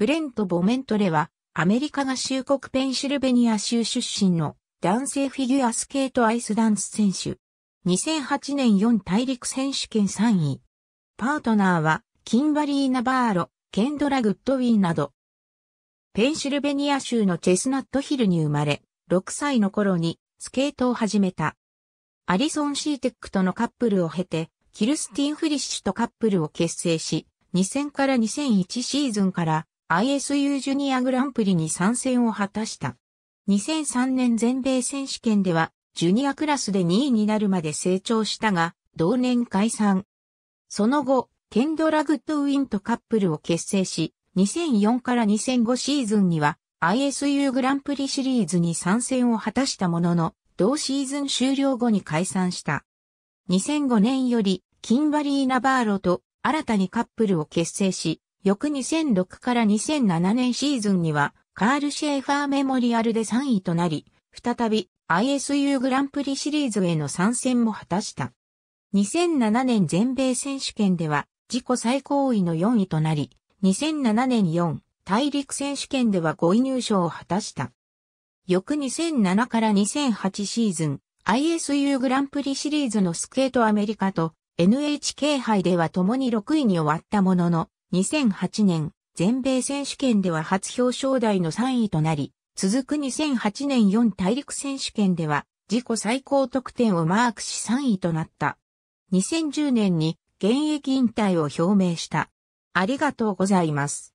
ブレント・ボメントレは、アメリカ合衆国ペンシルベニア州出身の男性フィギュアスケートアイスダンス選手。2008年4大陸選手権3位。パートナーは、キンバリー・ナバーロ、ケンドラ・グッドウィーなど。ペンシルベニア州のチェスナットヒルに生まれ、6歳の頃にスケートを始めた。アリソン・シーテックとのカップルを経て、キルスティン・フリッシュとカップルを結成し、2000から2001シーズンから ISU ジュニアグランプリに参戦を果たした。2003年全米選手権では、ジュニアクラスで2位になるまで成長したが、同年解散。その後、ケンドラ・グッドウィンとカップルを結成し、2004から2005シーズンには ISU グランプリシリーズに参戦を果たしたものの、同シーズン終了後に解散した。2005年より、キンバリー・ナバーロと新たにカップルを結成し、翌2006から2007年シーズンには、カール・シェーファーメモリアルで3位となり、再び ISU グランプリシリーズへの参戦も果たした。2007年全米選手権では自己最高位の4位となり、2007年4大陸選手権では5位入賞を果たした。翌2007から2008シーズン、ISU グランプリシリーズのスケートアメリカと NHK 杯では共に6位に終わったものの、2008年、全米選手権では初表彰台の3位となり、続く2008年4大陸選手権では、自己最高得点をマークし3位となった。2010年に現役引退を表明した。ありがとうございます。